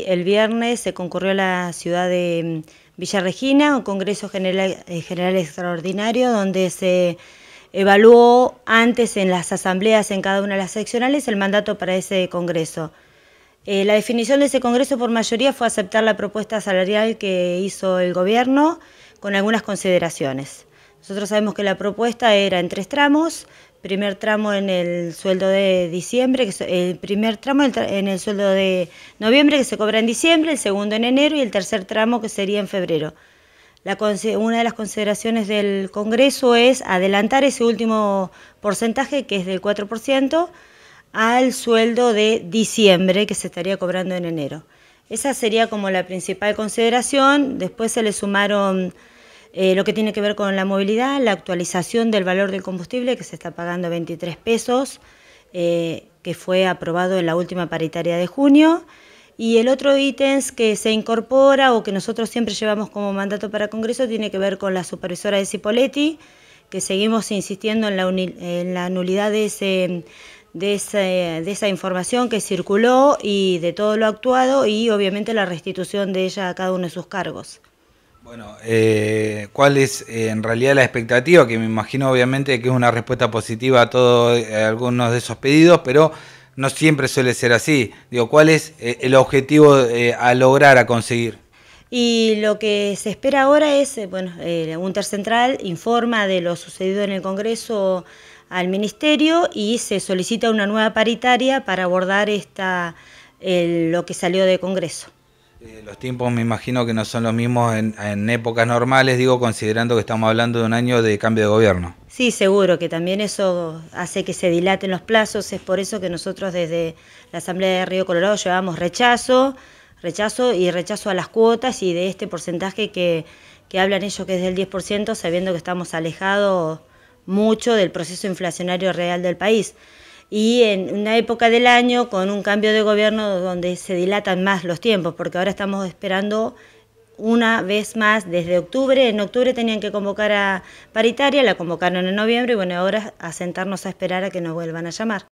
El viernes se concurrió a la ciudad de mm, Villa Regina, un Congreso eh, General, Extraordinario, donde se evaluó antes en las asambleas, en cada una de las seccionales, el mandato para ese Congreso. Eh, la definición de ese Congreso por mayoría fue aceptar la propuesta salarial que hizo el Gobierno con algunas consideraciones. Nosotros sabemos que la propuesta era en tres tramos, primer tramo en el sueldo de diciembre, que el primer tramo en el sueldo de noviembre que se cobra en diciembre, el segundo en enero y el tercer tramo que sería en febrero. una de las consideraciones del Congreso es adelantar ese último porcentaje, que es del 4%, al sueldo de diciembre que se estaría cobrando en enero. Esa sería como la principal consideración. Después se le sumaron eh, lo que tiene que ver con la movilidad, la actualización del valor del combustible, que se está pagando 23 pesos, eh, que fue aprobado en la última paritaria de junio. Y el otro ítem que se incorpora o que nosotros siempre llevamos como mandato para Congreso tiene que ver con la supervisora de Cipoletti, que seguimos insistiendo en la, nulidad de esa información que circuló y de todo lo actuado y obviamente la restitución de ella a cada uno de sus cargos. Bueno, eh, ¿cuál es eh, en realidad la expectativa? Que me imagino obviamente que es una respuesta positiva a todos eh, algunos de esos pedidos, pero no siempre suele ser así. Digo, ¿cuál es eh, el objetivo a lograr, a conseguir? Y lo que se espera ahora es, bueno, la UNTER Central informa de lo sucedido en el Congreso al Ministerio y se solicita una nueva paritaria para abordar esta, lo que salió de Congreso. Eh, los tiempos me imagino que no son los mismos en, épocas normales, digo, considerando que estamos hablando de un año de cambio de gobierno. Sí, seguro, que también eso hace que se dilaten los plazos, es por eso que nosotros desde la Asamblea de Río Colorado llevamos rechazo, rechazo y rechazo a las cuotas y de este porcentaje que, que hablan ellos que es del 10%, sabiendo que estamos alejados mucho del proceso inflacionario real del país y en una época del año con un cambio de gobierno donde se dilatan más los tiempos, porque ahora estamos esperando una vez más desde octubre. En octubre tenían que convocar a paritaria, la convocaron en noviembre y bueno, ahora a sentarnos a esperar a que nos vuelvan a llamar.